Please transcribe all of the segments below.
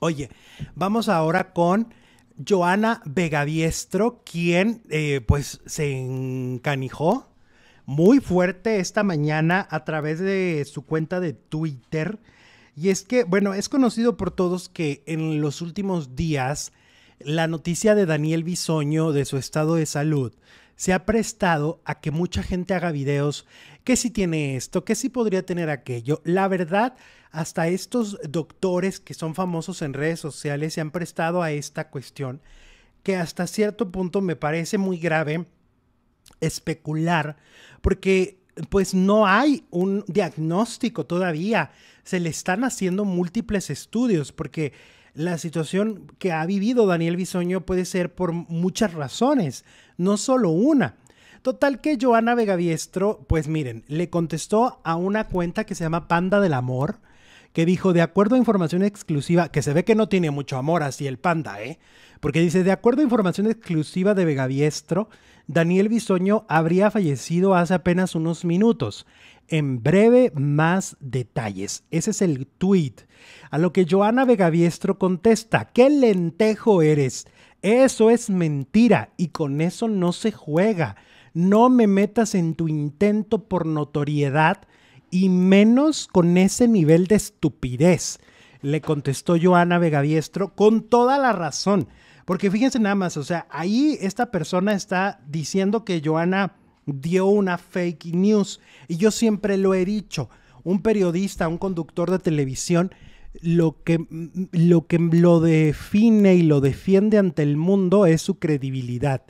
Oye, vamos ahora con Joana Vegadiestro, quien eh, pues se encanijó muy fuerte esta mañana a través de su cuenta de Twitter. Y es que, bueno, es conocido por todos que en los últimos días la noticia de Daniel Bisoño de su estado de salud se ha prestado a que mucha gente haga videos que si tiene esto, que si podría tener aquello. La verdad, hasta estos doctores que son famosos en redes sociales se han prestado a esta cuestión, que hasta cierto punto me parece muy grave especular, porque pues no hay un diagnóstico todavía. Se le están haciendo múltiples estudios, porque la situación que ha vivido Daniel Bisoño puede ser por muchas razones, no solo una. Total que Joana Vegaviestro, pues miren, le contestó a una cuenta que se llama Panda del Amor, que dijo, de acuerdo a información exclusiva, que se ve que no tiene mucho amor así el panda, ¿eh? Porque dice, de acuerdo a información exclusiva de Vegaviestro, Daniel Bisoño habría fallecido hace apenas unos minutos. En breve, más detalles. Ese es el tweet. A lo que Joana Vegaviestro contesta, ¿qué lentejo eres? Eso es mentira y con eso no se juega. No me metas en tu intento por notoriedad y menos con ese nivel de estupidez, le contestó Joana Vegadiestro con toda la razón. Porque fíjense nada más, o sea, ahí esta persona está diciendo que Joana dio una fake news. Y yo siempre lo he dicho, un periodista, un conductor de televisión, lo que, mm, lo que lo define y lo defiende ante el mundo es su credibilidad.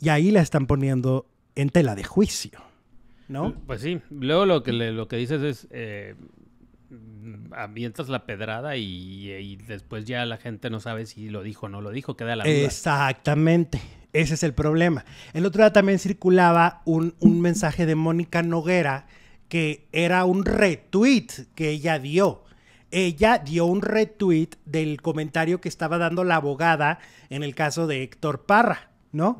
Y ahí la están poniendo en tela de juicio. ¿no? Pues sí, luego lo que, lo que dices es, eh, la pedrada y, después ya la gente no sabe si lo dijo o no lo dijo, queda la duda. Exactamente, ese es el problema. El otro día también circulaba un, un mensaje de Mónica Noguera que era un retweet que ella dio ella dio un retweet del comentario que estaba dando la abogada en el caso de Héctor Parra. ¿no?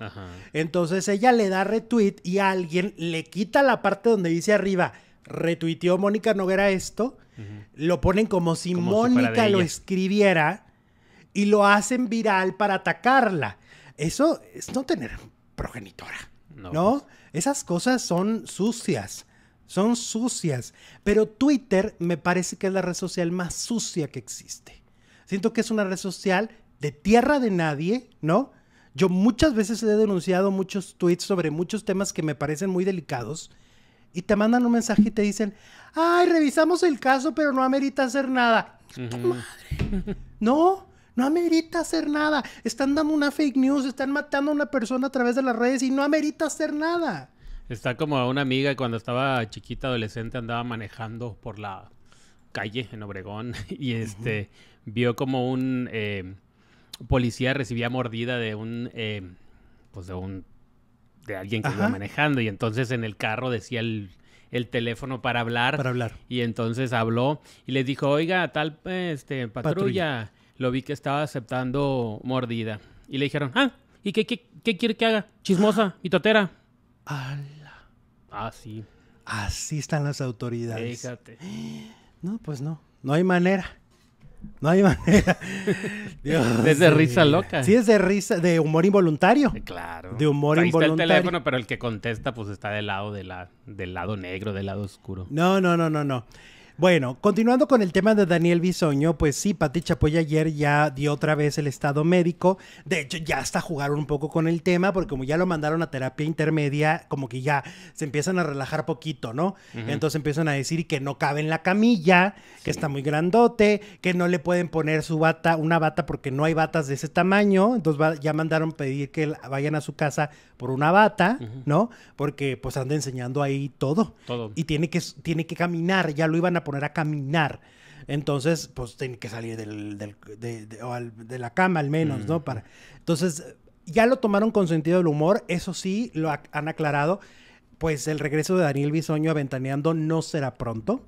Entonces ella le da retweet y a alguien le quita la parte donde dice arriba, retuiteó Mónica Noguera esto, lo ponen como si Mónica lo escribiera y lo hacen viral para atacarla. Eso es no tener progenitora, ¿no? Pues. Esas cosas son sucias. Son sucias, pero Twitter me parece que es la red social más sucia que existe. Siento que es una red social de tierra de nadie, ¿no? Yo muchas veces he denunciado muchos tweets sobre muchos temas que me parecen muy delicados y te mandan un mensaje y te dicen, ay, revisamos el caso, pero no amerita hacer nada. madre! No, no amerita hacer nada. Están dando una fake news, están matando a una persona a través de las redes y no amerita hacer nada. Está como una amiga cuando estaba chiquita, adolescente, andaba manejando por la calle en Obregón y este vio como un... Eh, policía recibía mordida de un, eh, pues de un, de alguien que iba manejando y entonces en el carro decía el, teléfono para hablar. Para hablar. Y entonces habló y les dijo, oiga, tal este, patrulla, lo vi que estaba aceptando mordida. Y le dijeron, ah, ¿y qué, qué, quiere que haga? Chismosa ah. y totera. Ala. Ah, sí. Así están las autoridades. Fíjate. No, pues no. No hay manera. No hay manera. es de risa loca. Sí, es de risa, de humor involuntario. Claro. De humor involuntario. el teléfono, pero el que contesta, pues está del lado de la, del lado negro, del lado oscuro. No, no, no, no, no. Bueno, continuando con el tema de Daniel Bisoño, pues sí, Pati Chapoy ayer ya dio otra vez el estado médico. De hecho, ya hasta jugaron un poco con el tema, porque como ya lo mandaron a terapia intermedia, como que ya se empiezan a relajar poquito, ¿no? Entonces empiezan a decir que no cabe en la camilla, que está muy grandote, que no le pueden poner su bata, una bata, porque no hay batas de ese tamaño. Entonces ya mandaron pedir que vayan a su casa por una bata, ¿no? Porque pues anda enseñando ahí todo. Todo. Y tiene que, tiene que caminar, ya lo iban a poner a caminar. Entonces, pues tiene que salir del, de, la cama al menos, ¿no? Para, entonces, ya lo tomaron con sentido del humor, eso sí, lo han aclarado. Pues el regreso de Daniel Bisoño a Ventaneando no será pronto.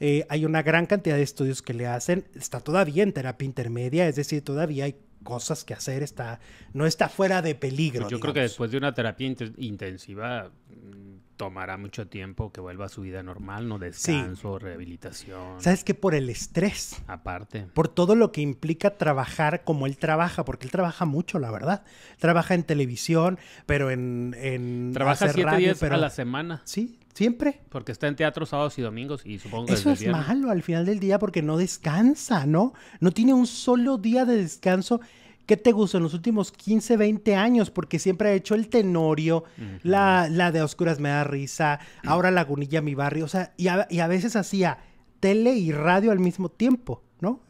Eh, hay una gran cantidad de estudios que le hacen, está todavía en terapia intermedia, es decir, todavía hay cosas que hacer, está, no está fuera de peligro. Pues yo creo que después de una terapia intensiva mm, tomará mucho tiempo que vuelva a su vida normal, ¿no? Descanso, rehabilitación. ¿Sabes qué? Por el estrés. Aparte. Por todo lo que implica trabajar como él trabaja, porque él trabaja mucho, la verdad. Trabaja en televisión, pero en... en trabaja días a la semana. Sí, siempre. Porque está en teatro sábados y domingos y supongo que... Eso es malo al final del día porque no descansa, ¿no? No tiene un solo día de descanso ¿qué te gustó en los últimos 15, 20 años? Porque siempre ha hecho el Tenorio, la, la, de Oscuras me da risa, mm. ahora Lagunilla mi barrio, o sea, y a, veces hacía tele y radio al mismo tiempo, ¿no?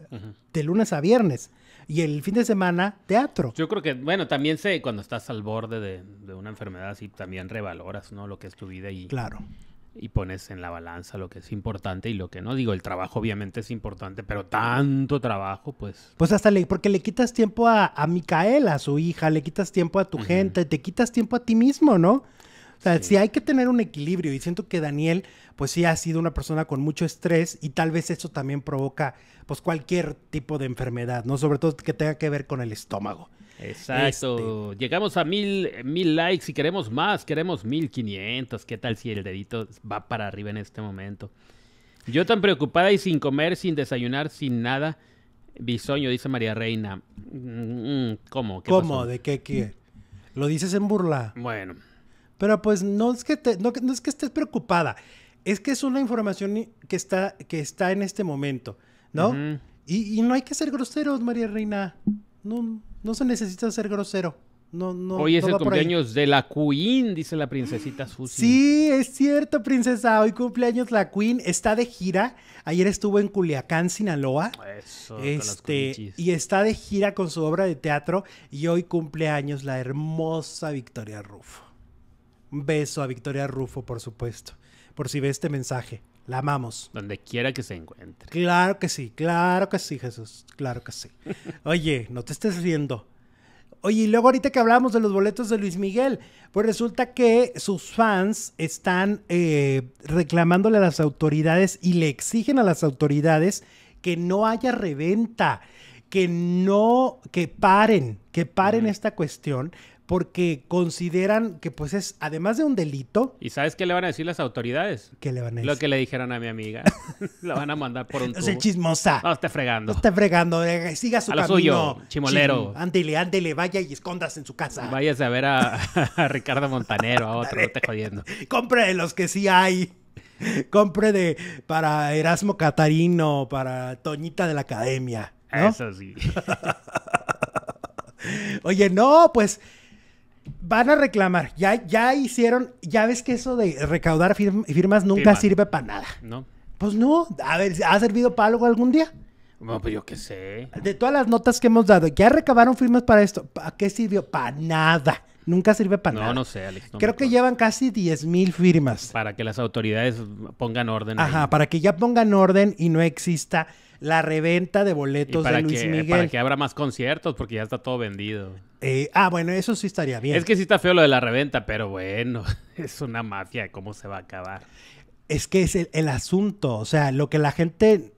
De lunes a viernes. Y el fin de semana, teatro. Yo creo que, bueno, también sé, cuando estás al borde de, de una enfermedad así, también revaloras, ¿no? Lo que es tu vida y... Claro y pones en la balanza lo que es importante y lo que no. Digo, el trabajo obviamente es importante, pero tanto trabajo, pues. Pues hasta le, porque le quitas tiempo a, a Micaela, a su hija, le quitas tiempo a tu gente, te quitas tiempo a ti mismo, ¿no? O sea, sí. hay que tener un equilibrio y siento que Daniel, pues sí ha sido una persona con mucho estrés y tal vez eso también provoca, pues cualquier tipo de enfermedad, ¿no? Sobre todo que tenga que ver con el estómago. Exacto. Llegamos a mil, mil likes y queremos más, queremos mil quinientos. ¿Qué tal si el dedito va para arriba en este momento? Yo tan preocupada y sin comer, sin desayunar, sin nada. Bisoño, dice María Reina. Mm, ¿Cómo? ¿Cómo? ¿De qué, qué? Lo dices en burla. Bueno. Pero pues no es que no, es que estés preocupada. Es que es una información que está, que está en este momento, ¿no? y no hay que ser groseros, María Reina no, no se necesita ser grosero. No, no, hoy es el cumpleaños de la Queen, dice la princesita Susi. Sí, es cierto, princesa. Hoy cumpleaños la Queen. Está de gira. Ayer estuvo en Culiacán, Sinaloa. Eso, este, y está de gira con su obra de teatro. Y hoy cumpleaños la hermosa Victoria Rufo. Un beso a Victoria Rufo, por supuesto. Por si ve este mensaje. La amamos. Donde quiera que se encuentre. Claro que sí, claro que sí, Jesús. Claro que sí. Oye, no te estés riendo. Oye, y luego ahorita que hablamos de los boletos de Luis Miguel, pues resulta que sus fans están eh, reclamándole a las autoridades y le exigen a las autoridades que no haya reventa, que no, que paren, que paren esta cuestión, porque consideran que pues es, además de un delito... ¿Y sabes qué le van a decir las autoridades? ¿Qué le van a decir? Lo que le dijeron a mi amiga. la van a mandar por un tubo. Es chismosa. No, esté fregando. No esté fregando. Eh, siga su a Lo suyo, chimolero. Chim, ándele, ándele, vaya y escondas en su casa. vayas a ver a, Ricardo Montanero, a otro, no te jodiendo. Compre de los que sí hay. Compre de para Erasmo Catarino, para Toñita de la Academia. Eso sí. Oye, no, pues... Van a reclamar. Ya, ya hicieron. Ya ves que eso de recaudar firmas nunca sirve para nada. No. Pues no. A ver, ¿ha servido para algo algún día? No, pues yo qué sé. De todas las notas que hemos dado, ya recabaron firmas para esto. ¿Para qué sirvió? Para nada nunca sirve para nada. No, no sé, Alex. Creo que llevan casi 10.000 firmas. Para que las autoridades pongan orden. Ajá, para que ya pongan orden y no exista la reventa de boletos de Luis que, eh, Miguel. Para que abra más conciertos, porque ya está todo vendido. Eh, ah, bueno, eso sí estaría bien. Es que sí está feo lo de la reventa, pero bueno, es una mafia, ¿cómo se va a acabar? Es que es el, el asunto, o sea, lo que la gente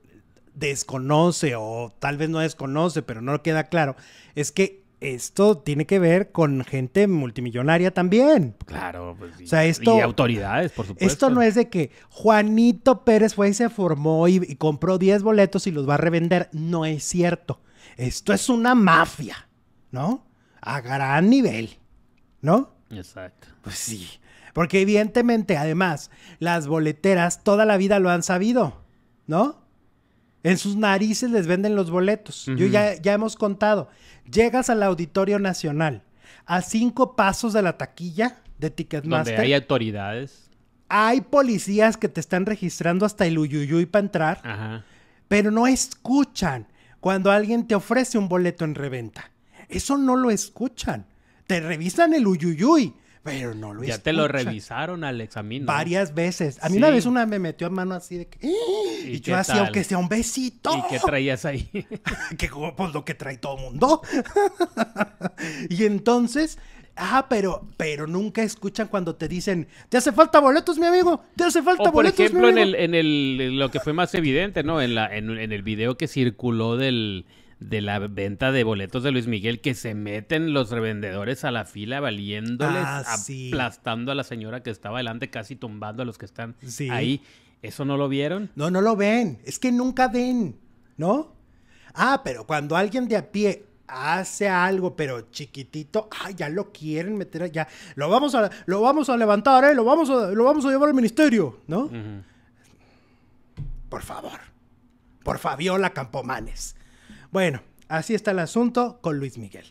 desconoce o tal vez no desconoce, pero no queda claro, es que esto tiene que ver con gente multimillonaria también. Claro, pues, sea, esto, y autoridades, por supuesto. Esto no es de que Juanito Pérez fue y se formó y, y compró 10 boletos y los va a revender. No es cierto. Esto es una mafia, ¿no? A gran nivel, ¿no? Exacto. Pues sí. Porque evidentemente, además, las boleteras toda la vida lo han sabido, ¿no? En sus narices les venden los boletos. Yo ya, ya hemos contado. Llegas al Auditorio Nacional, a cinco pasos de la taquilla de Ticketmaster. Donde hay autoridades. Hay policías que te están registrando hasta el uyuyuy para entrar, Ajá. pero no escuchan cuando alguien te ofrece un boleto en reventa. Eso no lo escuchan. Te revisan el uyuyuy pero no lo Ya te lo revisaron, al examen Varias veces. A mí una vez una me metió a mano así de que... Y, yo hacía aunque sea un besito. ¿Y qué traías ahí? que pues lo que trae todo mundo. y entonces... Ah, pero, pero nunca escuchan cuando te dicen, te hace falta boletos, mi amigo, te hace falta boletos. Por ejemplo, En, el, en lo que fue más evidente, ¿no? En, la, en el video que circuló del, de la venta de boletos de Luis Miguel que se meten los revendedores a la fila valiéndoles, ah, aplastando a la señora que estaba adelante casi tumbando a los que están ahí. ¿Eso no lo vieron? No, no lo ven. Es que nunca ven, ¿no? Ah, pero cuando alguien de a pie hace algo, pero chiquitito, ah, ya lo quieren meter, ya lo vamos a, lo vamos a levantar, ¿eh? lo, vamos a, lo vamos a llevar al ministerio, ¿no? Por favor, por Fabiola Campomanes. Bueno, así está el asunto con Luis Miguel.